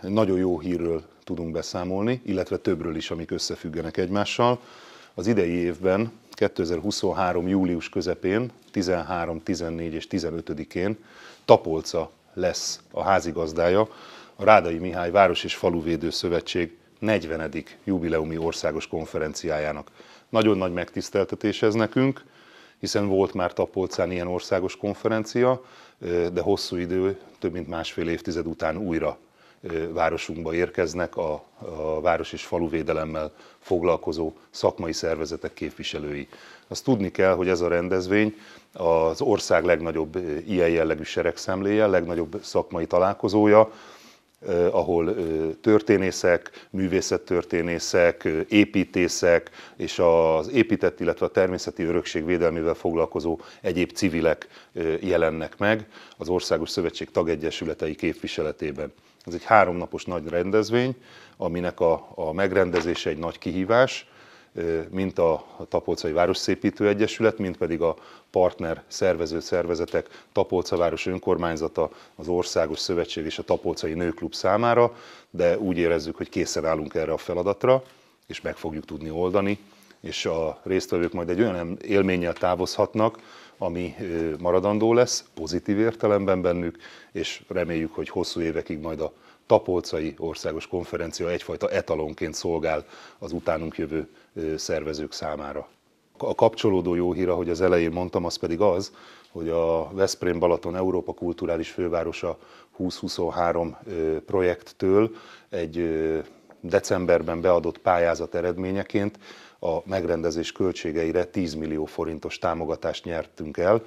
nagyon jó hírről tudunk beszámolni, illetve többről is, amik összefüggenek egymással. Az idei évben, 2023. július közepén, 13, 14 és 15-én Tapolca lesz a házigazdája a Rádai Mihály Város és Faluvédő Szövetség 40. jubileumi országos konferenciájának. Nagyon nagy megtiszteltetés ez nekünk, hiszen volt már Tapolcán ilyen országos konferencia, de hosszú idő, több mint másfél évtized után újra városunkba érkeznek a, a város és faluvédelemmel foglalkozó szakmai szervezetek képviselői. Azt tudni kell, hogy ez a rendezvény az ország legnagyobb ilyen jellegű seregszemléje, legnagyobb szakmai találkozója, ahol történészek, művészettörténészek, építészek és az épített, illetve a természeti örökség védelmével foglalkozó egyéb civilek jelennek meg az Országos Szövetség tagegyesületei képviseletében. Ez egy háromnapos nagy rendezvény, aminek a, a megrendezése egy nagy kihívás, mint a Tapolcai Városszépítő Egyesület, mint pedig a partner szervező szervezetek Tapolca Város Önkormányzata, az Országos Szövetség és a Tapolcai Nőklub számára, de úgy érezzük, hogy készen állunk erre a feladatra, és meg fogjuk tudni oldani és a résztvevők majd egy olyan élménnyel távozhatnak, ami maradandó lesz, pozitív értelemben bennük, és reméljük, hogy hosszú évekig majd a Tapolcai Országos Konferencia egyfajta etalonként szolgál az utánunk jövő szervezők számára. A kapcsolódó jó híra, hogy az elején mondtam, az pedig az, hogy a Veszprém Balaton Európa Kulturális Fővárosa 2023 projekttől egy decemberben beadott pályázat eredményeként a megrendezés költségeire 10 millió forintos támogatást nyertünk el.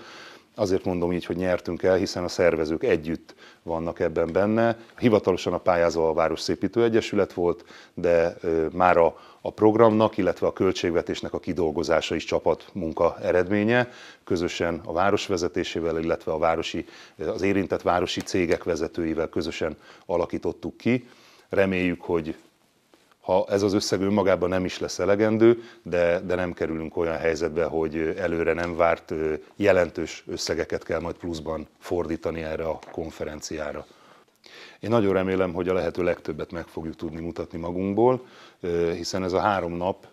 Azért mondom így, hogy nyertünk el, hiszen a szervezők együtt vannak ebben benne. Hivatalosan a pályázó a Város Szépítő Egyesület volt, de már a, a programnak, illetve a költségvetésnek a kidolgozása is csapatmunka eredménye, közösen a város vezetésével, illetve a városi, az érintett városi cégek vezetőivel közösen alakítottuk ki. Reméljük, hogy ha ez az összeg önmagában nem is lesz elegendő, de, de nem kerülünk olyan helyzetbe, hogy előre nem várt jelentős összegeket kell majd pluszban fordítani erre a konferenciára. Én nagyon remélem, hogy a lehető legtöbbet meg fogjuk tudni mutatni magunkból, hiszen ez a három nap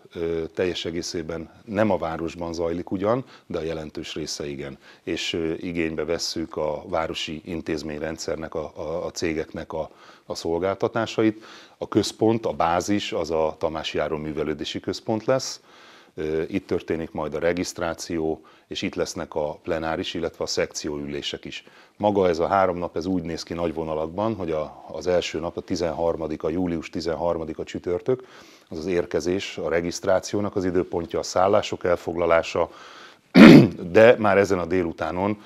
teljes egészében nem a városban zajlik ugyan, de a jelentős része igen. És igénybe vesszük a városi intézményrendszernek, a, a, a cégeknek a, a szolgáltatásait. A központ, a bázis az a Tamás Járó Művelődési Központ lesz, itt történik majd a regisztráció, és itt lesznek a plenáris, illetve a szekcióülések is. Maga ez a három nap, ez úgy néz ki nagy vonalakban, hogy a, az első nap, a 13 a július 13 a csütörtök, az az érkezés, a regisztrációnak az időpontja, a szállások elfoglalása, de már ezen a délutánon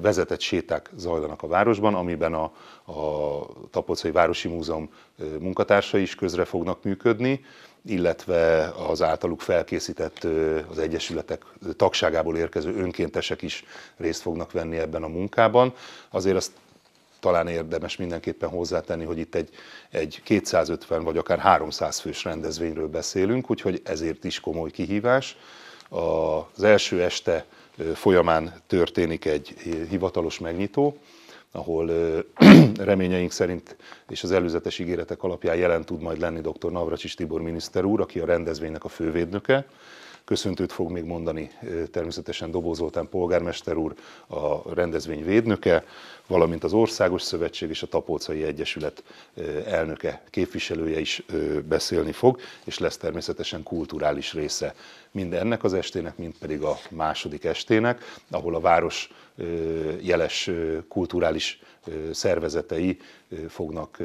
vezetett séták zajlanak a városban, amiben a, a Tapolcai Városi Múzeum munkatársai is közre fognak működni, illetve az általuk felkészített az egyesületek tagságából érkező önkéntesek is részt fognak venni ebben a munkában. Azért azt talán érdemes mindenképpen hozzátenni, hogy itt egy, egy 250 vagy akár 300 fős rendezvényről beszélünk, úgyhogy ezért is komoly kihívás. Az első este folyamán történik egy hivatalos megnyitó, ahol reményeink szerint és az előzetes ígéretek alapján jelen tud majd lenni dr. Navracsis Tibor miniszter úr, aki a rendezvénynek a fővédnöke. Köszöntőt fog még mondani természetesen Dobó Zoltán polgármester úr, a rendezvény védnöke, valamint az Országos Szövetség és a Tapolcai Egyesület elnöke, képviselője is beszélni fog, és lesz természetesen kulturális része mind ennek az estének, mind pedig a második estének, ahol a város jeles kulturális szervezetei fognak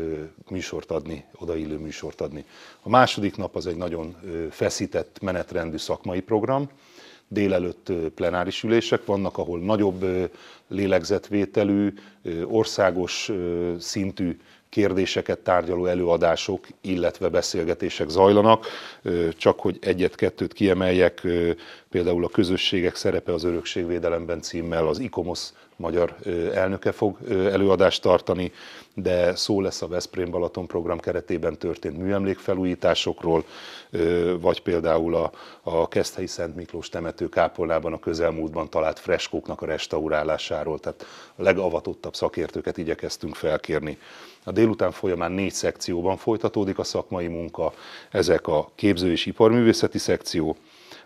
műsort adni, odaillő műsort adni. A második nap az egy nagyon feszített menetrendű szakmai program, délelőtt plenáris ülések vannak, ahol nagyobb lélegzetvételű, országos szintű kérdéseket tárgyaló előadások, illetve beszélgetések zajlanak. Csak hogy egyet-kettőt kiemeljek, például a közösségek szerepe az örökségvédelemben címmel az ICOMOS magyar elnöke fog előadást tartani, de szó lesz a Veszprém Balaton program keretében történt műemlékfelújításokról, vagy például a, a Keszthelyi Szent Miklós temető kápolnában a közelmúltban talált freskóknak a restaurálásáról munkáról, tehát a legavatottabb szakértőket igyekeztünk felkérni. A délután folyamán négy szekcióban folytatódik a szakmai munka, ezek a képző és iparművészeti szekció,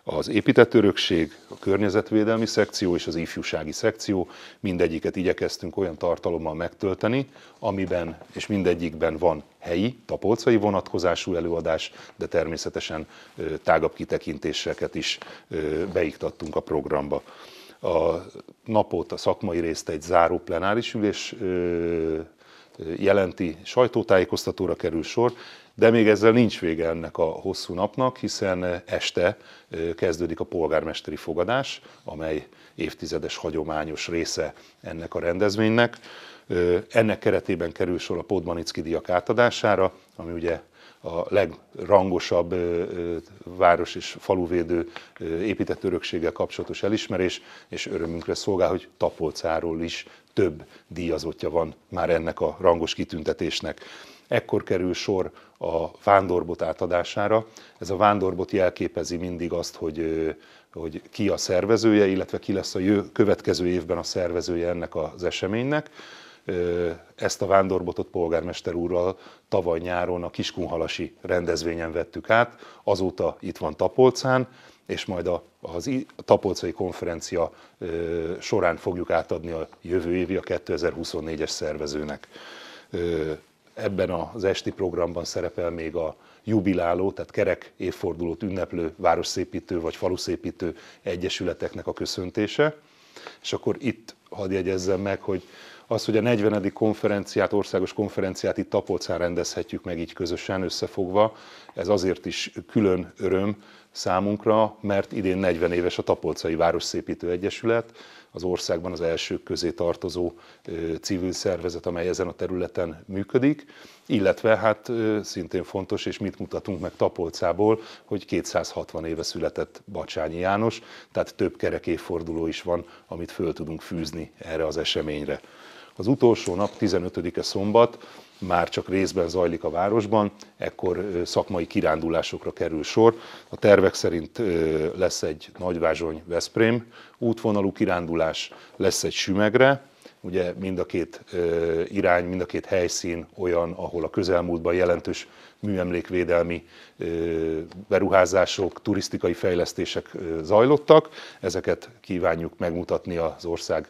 az épített örökség, a környezetvédelmi szekció és az ifjúsági szekció, mindegyiket igyekeztünk olyan tartalommal megtölteni, amiben és mindegyikben van helyi, tapolcai vonatkozású előadás, de természetesen tágabb kitekintéseket is beiktattunk a programba a napot, a szakmai részt egy záró plenáris ülés jelenti, sajtótájékoztatóra kerül sor, de még ezzel nincs vége ennek a hosszú napnak, hiszen este kezdődik a polgármesteri fogadás, amely évtizedes hagyományos része ennek a rendezvénynek. Ennek keretében kerül sor a Podmanicki diak átadására, ami ugye a legrangosabb város és faluvédő épített örökséggel kapcsolatos elismerés, és örömünkre szolgál, hogy Tapolcáról is több díjazottja van már ennek a rangos kitüntetésnek. Ekkor kerül sor a vándorbot átadására. Ez a vándorbot jelképezi mindig azt, hogy, hogy ki a szervezője, illetve ki lesz a jö, következő évben a szervezője ennek az eseménynek ezt a vándorbotot polgármester úrral tavaly nyáron a Kiskunhalasi rendezvényen vettük át, azóta itt van Tapolcán, és majd a, az, a Tapolcai konferencia ö, során fogjuk átadni a jövő évi, a 2024-es szervezőnek. Ö, ebben az esti programban szerepel még a jubiláló, tehát kerek évfordulót ünneplő városszépítő vagy faluszépítő egyesületeknek a köszöntése. És akkor itt hadd jegyezzem meg, hogy az, hogy a 40. konferenciát, országos konferenciát itt Tapolcán rendezhetjük meg így közösen összefogva, ez azért is külön öröm számunkra, mert idén 40 éves a Tapolcai Városszépítő Egyesület, az országban az elsők közé tartozó civil szervezet, amely ezen a területen működik, illetve hát szintén fontos, és mit mutatunk meg Tapolcából, hogy 260 éve született Bacsányi János, tehát több kerek évforduló is van, amit föl tudunk fűzni erre az eseményre. Az utolsó nap, 15-e szombat, már csak részben zajlik a városban, ekkor szakmai kirándulásokra kerül sor. A tervek szerint lesz egy nagyvázsony Veszprém útvonalú kirándulás, lesz egy Sümegre, ugye mind a két irány, mind a két helyszín olyan, ahol a közelmúltban jelentős műemlékvédelmi beruházások, turisztikai fejlesztések zajlottak. Ezeket kívánjuk megmutatni az ország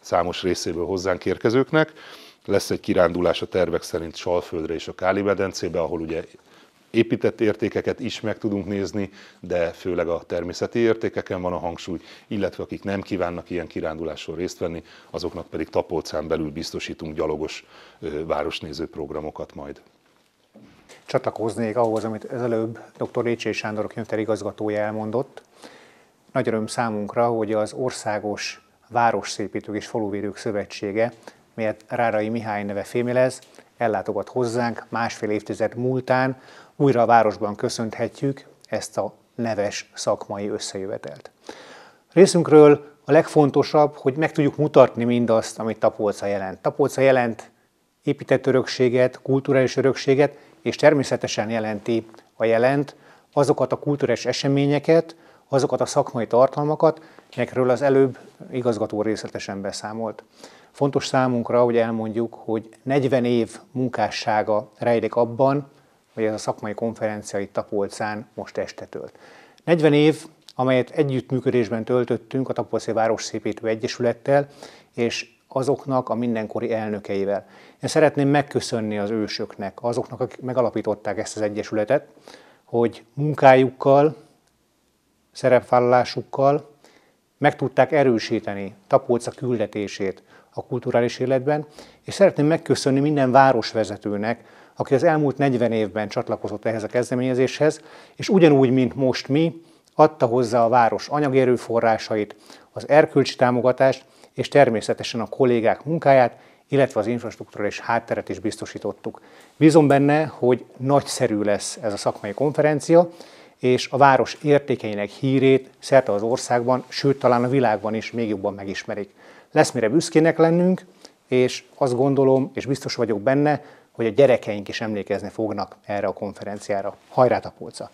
számos részéből hozzánk érkezőknek. Lesz egy kirándulás a tervek szerint Salföldre és a Káli medencébe, ahol ugye épített értékeket is meg tudunk nézni, de főleg a természeti értékeken van a hangsúly, illetve akik nem kívánnak ilyen kiránduláson részt venni, azoknak pedig Tapolcán belül biztosítunk gyalogos városnéző programokat majd. Csatlakoznék ahhoz, amit az előbb dr. Lécsé Sándor a igazgatója elmondott. Nagy öröm számunkra, hogy az országos Városszépítők és Faluvédők Szövetsége, melyet Rárai Mihály neve fémélez, ellátogat hozzánk másfél évtized múltán, újra a városban köszönhetjük ezt a neves szakmai összejövetelt. Részünkről a legfontosabb, hogy meg tudjuk mutatni mindazt, amit Tapolca jelent. Tapolca jelent épített örökséget, kulturális örökséget, és természetesen jelenti a jelent azokat a kulturális eseményeket, azokat a szakmai tartalmakat, melyekről az előbb igazgató részletesen beszámolt. Fontos számunkra, hogy elmondjuk, hogy 40 év munkássága rejlik abban, hogy ez a szakmai konferencia itt a polcán most este tölt. 40 év, amelyet együttműködésben töltöttünk a Város Szépítő Egyesülettel, és azoknak a mindenkori elnökeivel. Én szeretném megköszönni az ősöknek, azoknak, akik megalapították ezt az egyesületet, hogy munkájukkal, szerepvállalásukkal meg tudták erősíteni Tapolca küldetését a kulturális életben, és szeretném megköszönni minden városvezetőnek, aki az elmúlt 40 évben csatlakozott ehhez a kezdeményezéshez, és ugyanúgy, mint most mi, adta hozzá a város anyagi erőforrásait, az erkölcsi támogatást, és természetesen a kollégák munkáját, illetve az infrastruktúrális hátteret is biztosítottuk. Bízom benne, hogy nagyszerű lesz ez a szakmai konferencia, és a város értékeinek hírét szerte az országban, sőt talán a világban is még jobban megismerik. Lesz mire büszkének lennünk, és azt gondolom, és biztos vagyok benne, hogy a gyerekeink is emlékezni fognak erre a konferenciára. Hajrá Tapolca!